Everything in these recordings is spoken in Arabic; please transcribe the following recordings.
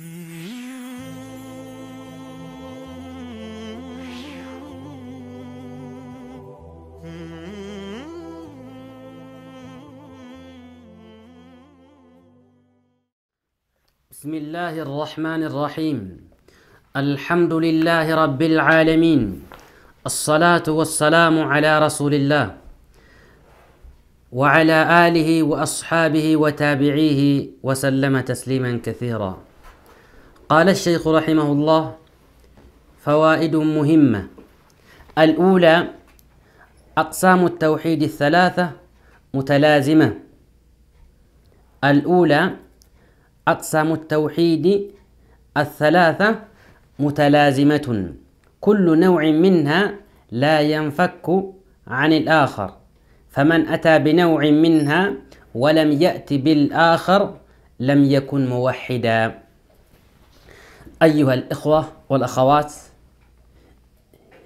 بسم الله الرحمن الرحيم الحمد لله رب العالمين الصلاة والسلام على رسول الله وعلى آله وأصحابه وتابعيه وسلم تسليما كثيرا قال الشيخ رحمه الله فوائد مهمة الأولى أقسام التوحيد الثلاثة متلازمة الأولى أقسام التوحيد الثلاثة متلازمة كل نوع منها لا ينفك عن الآخر فمن أتى بنوع منها ولم يأت بالآخر لم يكن موحدا أيها الإخوة والأخوات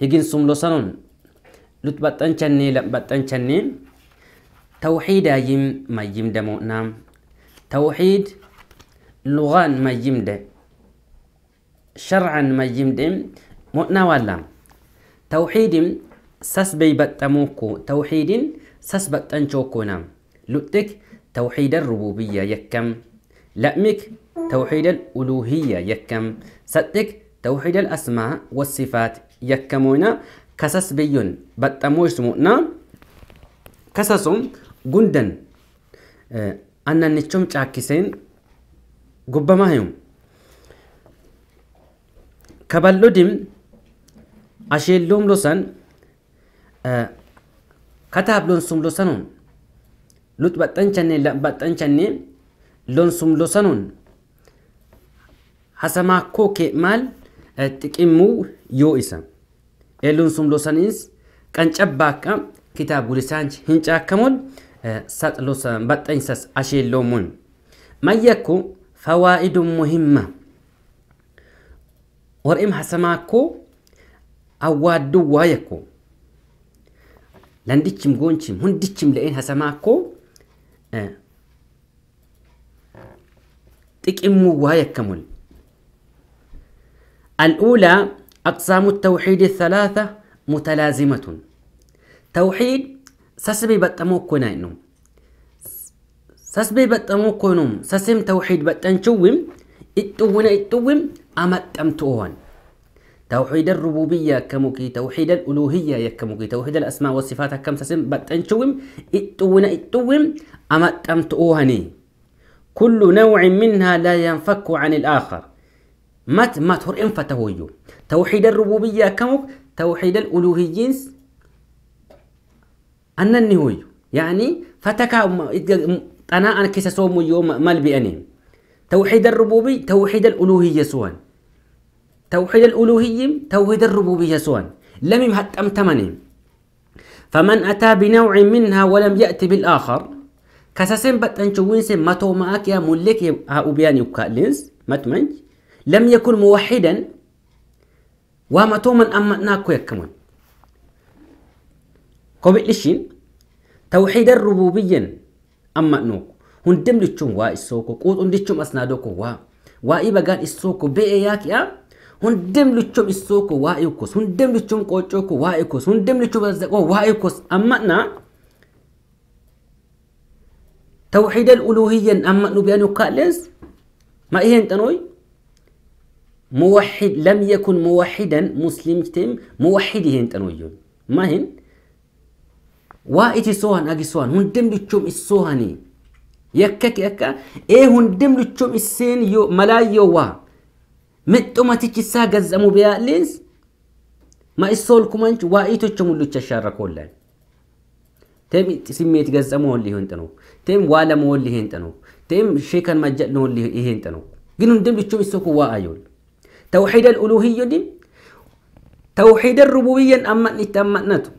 يجين سملوسانون لتبتنشني لتبتنشني توحيدا يم ما يم يمد مؤنام توحيد لغان ما يم يمد شرعا ما يم يمد مؤنا والا توحيد سسبي بتموكو توحيد سسبتنشوكو نام لتك توحيد الربوبية يكم لأمك ተውሒደል ኡሉሂያ የከም ሰጥቅ ተውሒደል አስማ ወሲፋት የከሞና ከሰስ ብዩን በጠሞች ስሙና ከሰሱም ጉንደን አናንቾም ጫኪሴን ጉበማህዩም ከበሎድም አሼሎም ሎሰን ከታብ ሎንሱም ሎሰኑን ሉጥ በጠንቸኔ በጠንቸኔ ሎንሱም ሎሰኑን hasamaakoo kee maal xiqimmuu eh, yoo isa eeluun sumlosaniis qancabbaaqqa kitaabulee saanchi hin caakkamuun eh, saxlosan baxxainsas asheelloomuun mayyakku fawaa'idun muhimma war'im hasamaakoo awwaaddu waayakku landichim goonchim hundichim le'een hasamaakoo xiqimmuu eh, waayakkamul الأولى أقسام التوحيد الثلاثة متلازمة توحيد سسبي بتمو كنينو سسبي بتمو كنوم سسم توحيد بتنشوم اتونا اتوم أما تمتوهن توحيد الربوبية كمكي توحيد الألوهية يكمكي توحيد الأسماء والصفات كم سسم بتنشوم اتونا اتوم أما تمتوهني كل نوع منها لا ينفك عن الآخر مات مات هور انفا تهويو توحيد الربوبية كموك توحيد الألوهيين أنني هوي يعني فتكا أنا أنا كيسا سومو يوم مال بأني توحيد الربوبي توحيد الألوهية سوان توحيد الألوهية توحيد الربوبية سوان لم يمهت أم تمني فمن أتى بنوع منها ولم يأتي بالآخر كساسين أنشوين سين ماتو معك يا ملك يا أبيان يبكى لينز لم يكن موحدا وما توما تومن أمتناكو يكمون قبل لشين توحيد الربوبيا أمتنوك هندم لتشم وا السوكو قوت هندتشم أسنادوكو وا وا إيبا قال السوكو بإياك يا هندم لتشم السوكو وا إيكوس هندم لتشم قوتشوكو وا إيكوس هندم لتشم أزدقو وا إيكوس أمتنا توحيد الألوهيا أمتنو بأنو كالز ما إيهن تنوي موحد لم يكن موحدا مسلم تيم موحد هين تنويون ما هن وايتي سوهن اجي سوهن هندم لتشوم السوهني يكك يكا ايه هندم لتشوم السين يو ملايو وا متوماتيك سا غزمو بيا لينس ما السول كومانچ وايتو تشمولو تشاركولن تيم سميت غزمو اللي هنتنو تيم والا مو اللي هنتنو تيم شيكان مجد نو اللي هنتنو ግን እንደምልቾም ይሰኩ ዋ አዩል توحيد الألوهية دي توحيد الربوبية أمان إتا أمانتو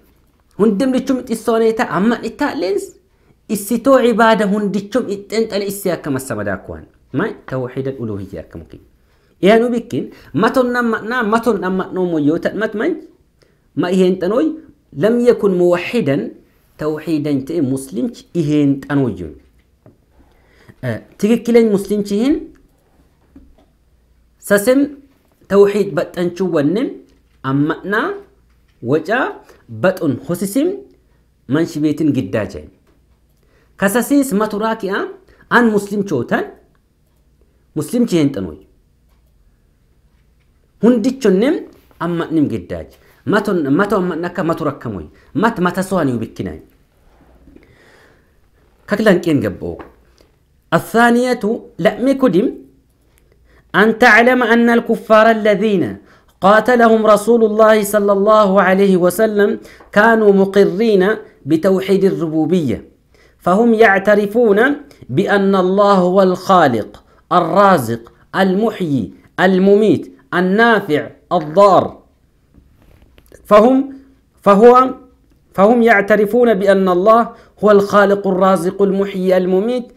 هندم لتشم إتصانيتا أمان إتا لينس إستو عبادة هندتشم إتنت الإسيا كما السمدا كوان ما توحيد الألوهية كمكي يعني بكين ما تنمنا ما نا ما ميوتا ما نو تمن ما إيهن تنوي لم يكن موحدا توحيدا انت مسلم إيهن تنوي أه. تككلين مسلم تيهن سسم ተውሒድ በጠንቹ ወንም አማዕና ወጫ በጡን ሆሲሲም መንሽ ቤትን ግዳጀ ከሰሲስ መቱራኪያ አን ሙስሊም ቾተን ሙስሊም ችሄን ጥኖይ ሁንድቾንም አማዕንም ግዳጅ መቶ አማዕናካ መቱ ረከሞይ ማት ማተሰዋኒው ብክናኝ ከክለንቄን ገቦ الثانية لأمي كدم أن تعلم أن الكفار الذين قاتلهم رسول الله صلى الله عليه وسلم كانوا مقرين بتوحيد الربوبية فهم يعترفون بأن الله هو الخالق الرازق المحيي المميت النافع الضار فهم فهو فهم يعترفون بأن الله هو الخالق الرازق المحيي المميت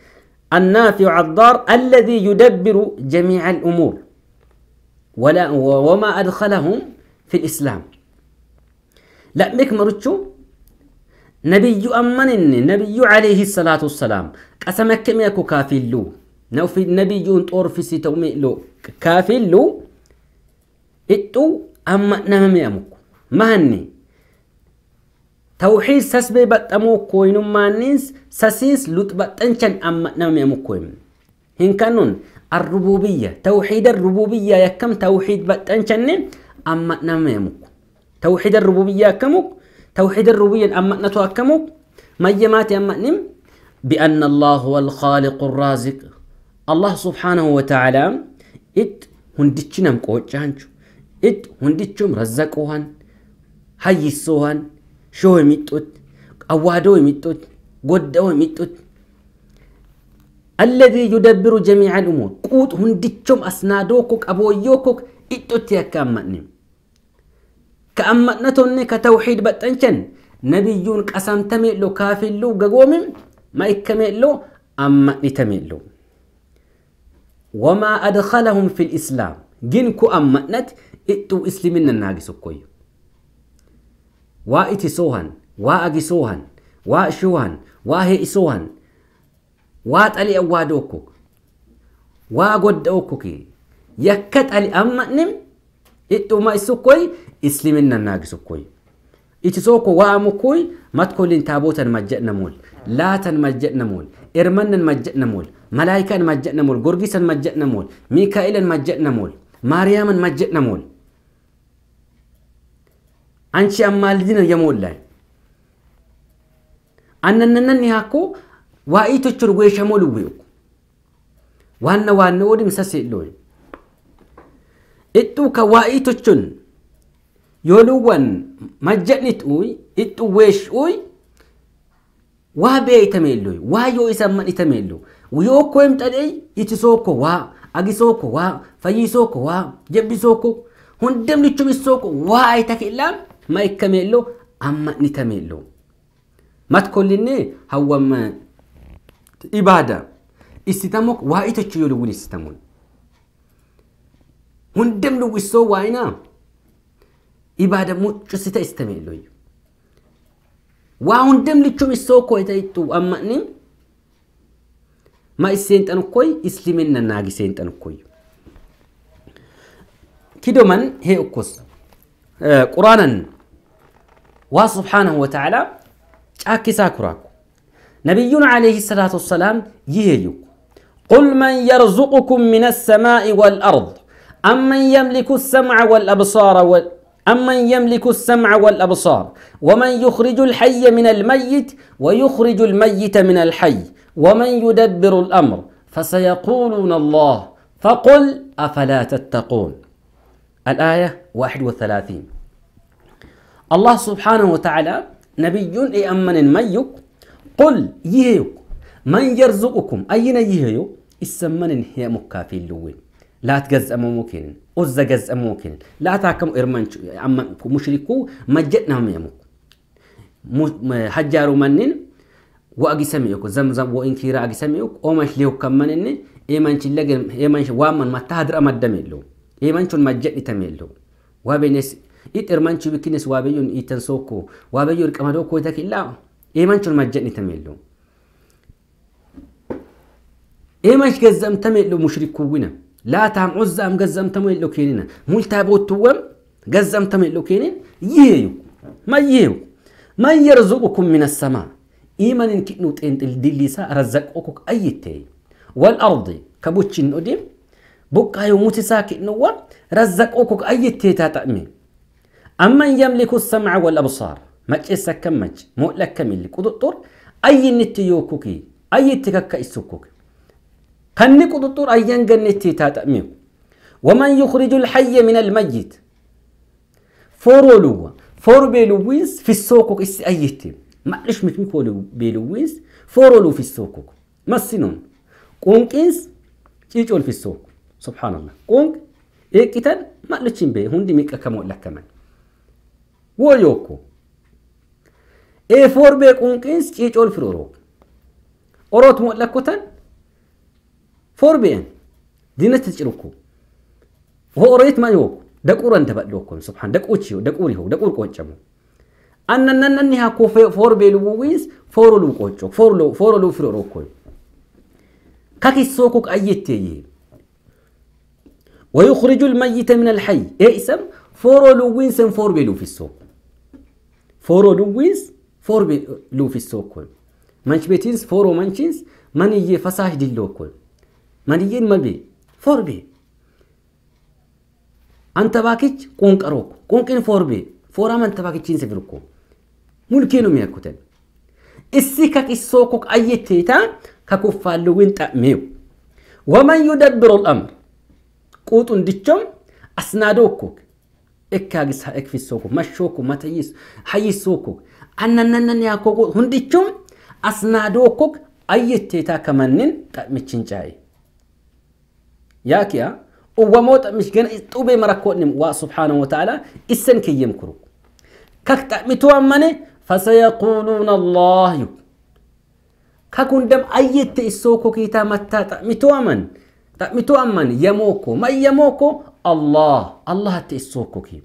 النافع الضار الذي يدبر جميع الأمور ولا وما أدخلهم في الإسلام لا ميك مرتشو نبي أمن نبي عليه الصلاة والسلام قسمك يكو كافي له في النبي جون طور في سيتومي لو كافي له إتو أما نمامي أمك مهني توحيد سس بيبتمو كوينو مانينس سسيس لوت لتبتنشن أما نمي مكوين هن كانون الربوبية توحيد الربوبية يكم توحيد بتنشن أما نمي مكو توحيد الربوبية كمك توحيد الربوبية أما نتو كمك ميمات أما نم بأن الله هو الخالق الرازق الله سبحانه وتعالى إت هندتشنم قوتشانشو إت هندتشم رزقوهن السوهن شو ميتوت أوادو ميتوت قدو ميتوت الذي يدبر جميع الأمور قوت هندتشم أسنادوكوك أبويوكوك إتوت يا كامتني كامتنتوني كتوحيد بطنشن نبيون قسم تميلو كافلو قاقومم ما إكاميلو أمتني تميلو وما أدخلهم في الإسلام جنكو أمتنت إتو إسلمين الناقصو كوي waa iti soohan waa agi soohan waa shuhan waa he'i soohan waa xali awwaada okko waa godda okkoke yakka xali amma'nim ittuma issukkoy isliminnan naagisukkoy iti sookko waa amukkuy matkollin taabootan majja'namul laatan majja'namul ermannan majja'namul malaayikaan majja'namul gorgisan majja'namul miikaa'ilan majja'namul maariyaaman majja'namul An ciyan maal diinan yaa moolla! Annan annani hakoo waa'ii tochuu irraa waayee shamaruu beeku. Waanna waanna ooluu isa seedduu. Ittoo kan waa'ii tochuu yooluuwwan majaa ittoo ittoo weeshii ooyi waaba'ee itti meel'dooww. Waa yoo isaan maddi itti meel'dooww. Yoo koo himtadee iti soo koowwaa, agi soo koowwaa, fayyi soo koowwaa, jabbi soo koowwaa, hundamichuu isoo koowwaa. ma eekamee ilo amma ni tameelloo matkollinne hawa ibaada isitamu waa'itoo jechuun iluwwuun isitamu hundamuu ibsoo waa'inaa ibaada immoo issita is tameelloo hundem hundamuu ibsoo kootee ittoo amma ni ma iseentan koy islimiin naag iseentan koy kidoman heekus quraanan. وسبحانه وتعالى ساكراك نبينا عليه الصلاة والسلام يهيك قل من يرزقكم من السماء والأرض أم من يملك السمع والأبصار وال... من يملك السمع والأبصار ومن يخرج الحي من الميت ويخرج الميت من الحي ومن يدبر الأمر فسيقولون الله فقل أفلا تتقون الآية 31 الله سبحانه وتعالى نبي اي امن ميك قل يهيك من يرزقكم أين يهيو السمن هي مكافي اللوين لا تجز ممكن أز جز ممكن لا تاكم إرمان أما مشركو مجتنا ميموك حجارو منن وأجي سميوك زمزم وإن كيرا أجي سميوك أومش ليو كمنن إيمانش لجن إيمانش وامن ما تهدر أمد دميلو إيمانش المجت تميلو it ermanchu bikines wabeyyon iten soko wabeyyo irqamado ko itake illa emanchun majjan itamello emash gazzamtamello mushrikuwina لا تهم عزام قزمتم اللو كينينا ملتا بوتوام قزمتم اللو كينين يهيو ما يهيو ما يرزقكم من السماء إيمان إن كنو تنت الدليسا رزقكم أيتي والأرض كبوتشين أديم بقى يوموتسا كنوا رزقكم أيتي تاتأمين أما يملك السمع والأبصار ما إسكم كمج مو لك ملك قدطور أي نتيوكوكي أي تكك إسكوك كن قدطور أي ينقل نتي تأمي ومن يخرج الحي من الميت فورولو فور بيلويز في السوكوك إس أيتي معلش متمكولو بيلويز فورولو في السوكوك ما السنون قونقينس يجول في السوق سبحان الله كونك إيه كتن ما ليش بيه هندي ميك كمو لك كمان ويوكو اي فور بي قنقنس تيجول فلورو اوروت مؤلكوتن فور بيان دينت تجلكو هو اوريت ما يوكو انت تبدلوكم سبحان دقوچيو دقور يهو دقور قوچمو أننننني هاكو فور بي لو وينس فور لو قوچو فور لو فور لو فلورو كو كاكي سوكوك ايتيه ويخرج الميت من الحي اي اسم فور لو وينس فور بي لو في السوق for Odubbiins, for Luufis tokkoon. Manchbeetiins, for Omanchiins, maniyyee fasaash dillokkoon. Maniyyeen mabee for bee. Antabaakichi qonqarooko. Qonqeen for bee. Fooraa mantabaakichiinsa birukko. Mulkee numi yakkutan. Issi kakissoo kok ayyetteetaa kakuffaallowwin xa'meewu. Waman yudabbirul amr. Quuxun dichom asnaadookkook. ekkaagis ekfissooku mashshooku matayis hayyissooku annannan yaakooku hundichum asnaadookuk ayyitteetaa kamannin xa'michin caaye yaakiya uwwamoo xa'mich gana xubee marakkoodnim waa subhaanahu wata'aalaa issen kiyyem kuru kak xa'mituu ammane fasayaquuluuna allaahu kak hundam ayyitte issooko kiitaa mattaa xa'mituu aman xa'mituu aman yamooko man yamooko Allah. Allah hatte es sokoki.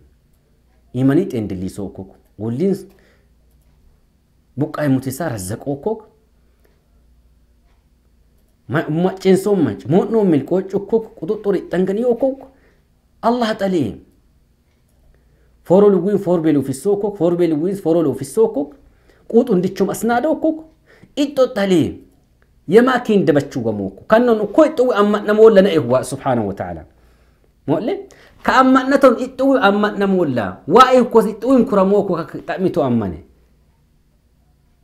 Imanit endili sokok. Wallin buqqaa himute isaa razzaqa macceen sommac moodnoo milqoo cukkuk quxuxxur ixxanganii okok allah xalee foro luguin forbel ufissoo kok forbel luguin foro ufissoo kok quuxu ndichum asnaada okok ixxo xalee yemaa keen dabachuu gamoo kannoon ukkoo ixxo ammadnamoo lana ehuwa subhaanahu wa ta'ala مولى كأمنتهم إتوه أمنا مولا وأيه كوز إتوه كراموكو كتأميتو أمنه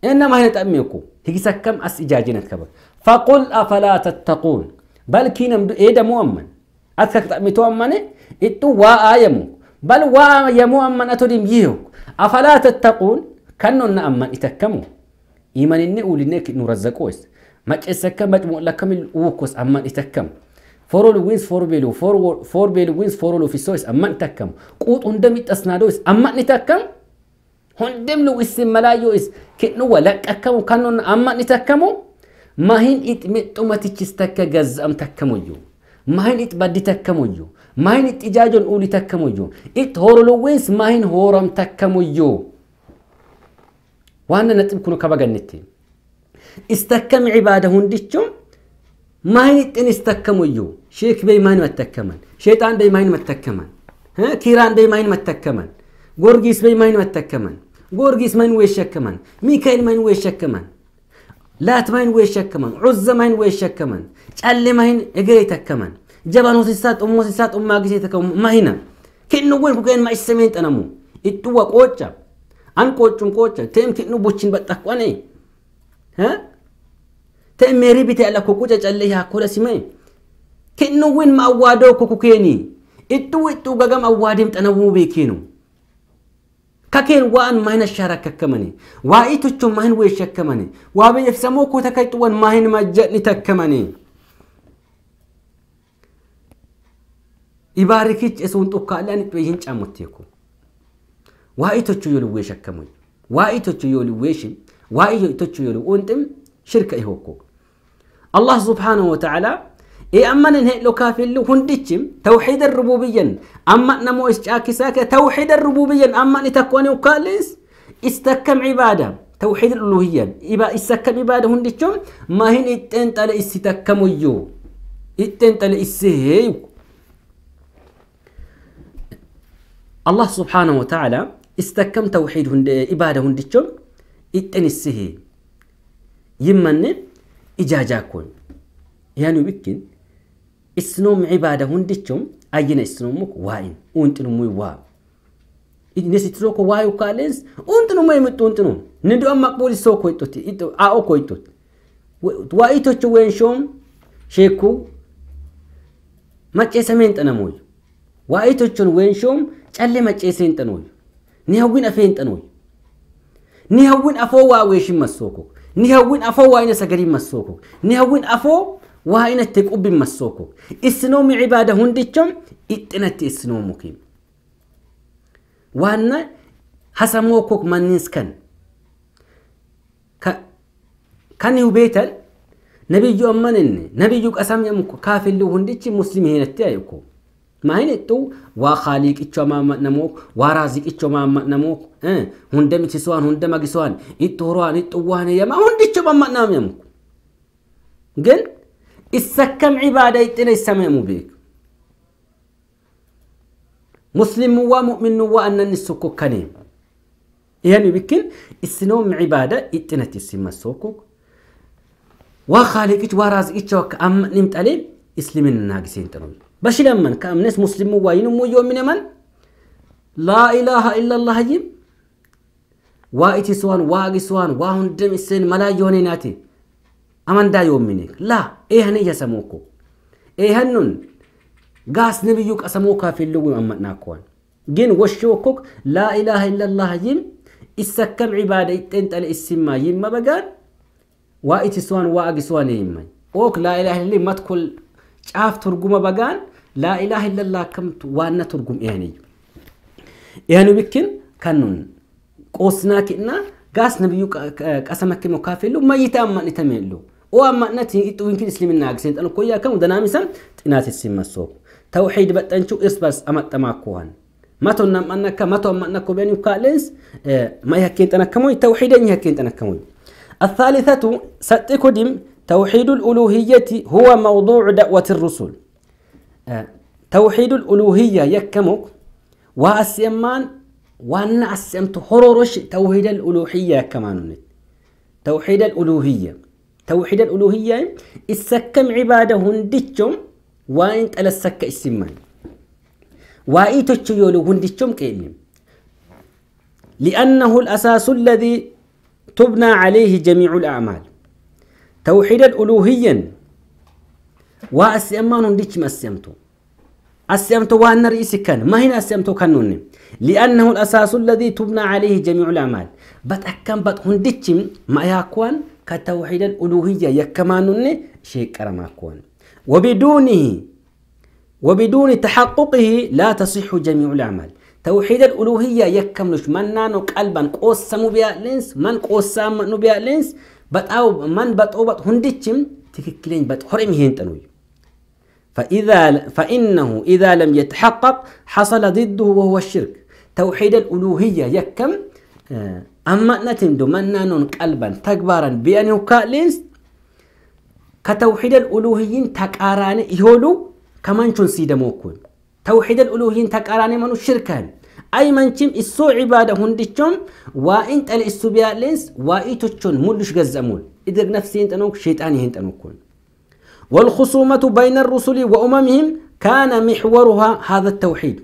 إنما هنا تأميكو هيجي سكم أس إجاجينة كبر فقل أفلا تتقون بل كينم إيدا مؤمن أتكك تأميتو أمنه إتوه وآيمو بل وآيمو أمن أتوديم يهو أفلا تتقون كنن أمن إتكمو إيمان إني أولي نيك نرزقوس ما تأسكم ما تمؤلكم الوكوس أمن إتكمو ፎሮልዊንስ ፎርቤሎ ፎርቤልዊንስ ፎሮሎ ፊሶይስ አማን ተከም ቁጡ እንደሚጠስናዶይስ አማን ተከም ሁንድም ነው እስ መላዮይስ ከኑ ወለቀከሙ ካኑን አማን ተከሙ ማሂን ኢት ምጥመትችስ ተከ ገዛም ተከሙዩ ማሂን ኢት ባዲ ተከሙዩ ማሂን ኢት ኢጃጆን ኡሊ ተከሙዩ ኢት ሆሮሎዊንስ ማሂን يو وانا نتم كنو كبا غنتي استكم عباده هندچو ما هي تن استكمو يو ሼክ በይማን መተከመን፣ ሸይጣን በይማን መተከመን፣ ኪራን በይማን መተከመን፣ ጎርጊስ በይማን መተከመን፣ ጎርጊስ ማን ወይ ሸከመን፣ ሚካኤል ማን ወይ ሸከመን፣ ላት ማን ወይ ሸከመን፣ ዑዘ ማን ወይ ሸከመን፣ ጫሌ ማን እግር የተከመን፣ ጀባን ሆሲሳ ጡሞ ሲሳ ጡማ ጊዜ ተከመን ማሂና ኪኑ ወን ኩገን ማይ ሰሜን ጠነሙ ይጥዋ ቆጫ አን ቆጩን ቆጫ ቴም ኪኑ ቡችን በጣቋኔ ሀ ተም ሜሪ ቢት ያለኮ ቁጫ ጫሌ ያኮለ ሲመይ kennuwin ma'awwaadoo kukukeeni ittuu ittuu gagam awwaadeem xanawuu beekeenu kakeen waan mahin ashara kakkamane waa'ii tochoon mahin wee shakkamane waa beefsamoo koo takka ixuwan mahin majjadni takkamane ibaarikich esuun xukkaallaan ixuwe hin camutteeku waa'ii tochoo yoo luwwee shakkamu waa'ii tochoo yoo luwweeshin waa'ii tochoo yoo luwwunxim shirka ihokko allah subhaanahu wa ta'ala إيه أما ننهي لو كافل له هندتشم توحيد الربوبيا أما نمو إسجاكساك توحيد الربوبيا أما نتكواني وكاليس استكم عبادة توحيد الألوهية إبا استكم عبادة هندتشم ما هن إتنت على إستكم يو إتنت على إسهيو الله سبحانه وتعالى استكم توحيد هند عبادة هندتشم إتن السهي يمن إجاجاكون يعني بكين isnoom cibaada hundichum ayyina isnoomuk waa'in uuntinumuy waa nes itisoko waayu kaaleens uuntinuma imittu uuntinu nindu an maqbuul isoo koyxuti aa'o koyxut waa'i tocho weenshoom sheekku macceesame hinxanamoyu waa'i tochon weenshoom calle macceese hinxanoyu ni hawwin afee hinxanoyu ni hawwin afoo waa weeshin massookok ni hawwin afoo waa'ina sagarin massookok ni hawwin afoo waa inatti qubbin massooko isnoomni cibaada hundichon ixxinatti isnoomuki waanna hasamoo kok mannis kan kan hubeetan nabiyyu ammaninne nabiyyu qasamyamuko kaafillu hundichi muslimi hinatti ayuko maayin ittu waa kaaliiqicho amaammadnamook waa raaziqicho amaammadnamook hunde mitisuwan hunde magisuwan ixxuuruwan ixxuwwaane yamaa hundicho mammadnaamyamuko ግን السكم عبادة يتنى السماء مبيك مسلم ومؤمن وأن السكو كنيم يعني بكين السنوم عبادة يتنى تسمى وخالك وخالقك ورازقك أم نمت عليه إسلمين ناقسين تنوي باش كام كأمنس مسلم وين يوم من لا إله إلا الله يم وايتي سوان وإتسوان سوان واهن دم السن ملا ناتي amantaa yoominiik laa eehane ija samookko eehannun gaas nabiyyu qasamookaa fillugu ammadnaakkoan gin washookok laa ilaaha illallah yim isakkam cibaada ixxeen xale issimmaa yimma bagaan waa itisuwan waa agisuwan yimmay ok laa ilaaha illi matkol caaf turguma bagaan laa ilaaha illallah kamtu waanna turgum ehaniyyu ehanu bikkin kannun qoosnaa kinna gaas nabiyyu qasamakki mokaafellu mayyita ammanitameellu وما نتي إتو يمكن إسلامنا أجسنت أنا كويا كم دنا مثلا تناس السما مسوق توحيد بتنشو إسبس أما تماكوهن ما تونا نك ما تونا نكو بيني وكالس ما آه، يهكين أنا كموي توحيد إني هكين أنا كموي الثالثة ستكدم توحيد الألوهية هو موضوع دعوة الرسل آه، توحيد الألوهية يكمك وأسيمان وأن أسيمت هرورش توحيد الألوهية كمان توحيد الألوهية توحيد الألوهية السكم عبادة هندتشم وانت على السكة السمان وايتو تشيولو هندتشم كيلم لأنه الأساس الذي تبنى عليه جميع الأعمال توحيد الألوهية وأسيمان هندتشم أسيمتو أسيمتو وأن رئيسي كان ما هنا أسيمتو كانوني لأنه الأساس الذي تبنى عليه جميع الأعمال أكام بات هندتشم ما يكون كتوحيدا ألوهية يكمانن شيء كرماكون وبدونه وبدون تحققه لا تصح جميع الأعمال توحيد الألوهية يكملش منان قلبا قوس بيا لنس من قوس نبيا لنس بتأو من بتأو بت هندتشم تككلين بت هرم تنوي فإذا فإنه إذا لم يتحقق حصل ضده وهو الشرك توحيد الألوهية يكم آه أما نتم دو منانون قلبا تكبارا بيانيو كالينس كتوحيد الألوهيين تكاراني يهولو كمان شون سيدا موكون توحيد الألوهيين تكاراني منو شركان أي منشم إسو عبادة هندشون وإنت الإسو بيالينس وإيتو وإيتوشون مولوش غزامول إدرق نفسي انت نوك شيطاني انت أنوكون والخصومة بين الرسل وأممهم كان محورها هذا التوحيد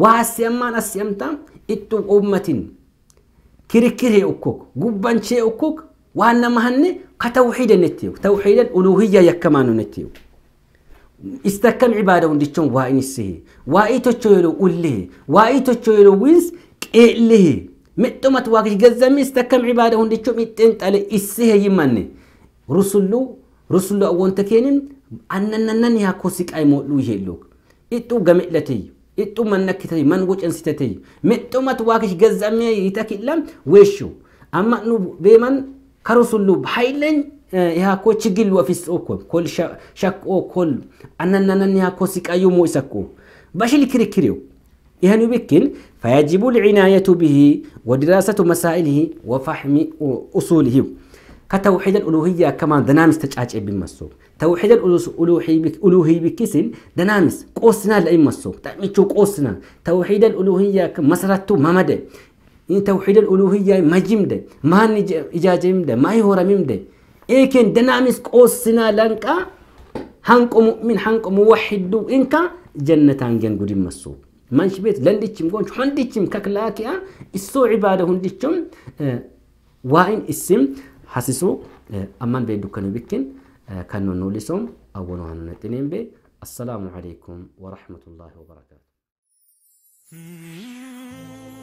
وهسي أمان أسيمتا إتو أمتين kirikiree ukkuk gubbanchee ukkuk waan nama hanne ka tawxiida nettiyu tawxiidan uluhiyya yakkamaanu nettiyu istakkan cibaada hundichon waa inisihi waa ii tocho yeroo ullihi waa ii tocho yeroo wins qeellihi mixumat waa kish gazzami istakkan cibaada hundicho mixxeen xale issihe yimanne rusullu rusullu awwonta keenin annannannan yaa kosi qaymoodhuu yeelluk ixxuu gamidhateyyu إتوما نكتي من وجه أنستتي متوما تواكش جزامي يتكلم وشو أما نو بمن كرسول بحيلن آه، يها كو تجيل وفيس أوكو كل شك شك أو كل أنا أنا أنا يها كو سك أيوم ويسكو باش اللي كري كريو يهني بكين فيجب العناية به ودراسة مسائله وفهم أصوله كتوحيد الألوهية كما دنام استجاج بمسوب ተውሒደ ኡሉሂብኪስን ደናሚስ ቆስና ለኢመሶ ጠሚቹ ቆስና ተውሒደ ኡሉሂያ መሰረቱ መመደ ተውሒደ ኡሉሂያ መጅምደ ማን ኢጃጀምደ ማይ ሆረሚምደ ኤኬን ደናሚስ ቆስና ለንቃ ሀንቆ ሙእሚን ሀንቆ ሙወሒዱ ኢንካ ጀነታንጌን ጉዲመሶ manch beet landichim gonch hundichim kaklaakia isso cibaada hundichum waa in isim hasisu amman beedukanu bikkin كانوا نولسون أبونا هنو نتنين بي السلام عليكم ورحمة الله وبركاته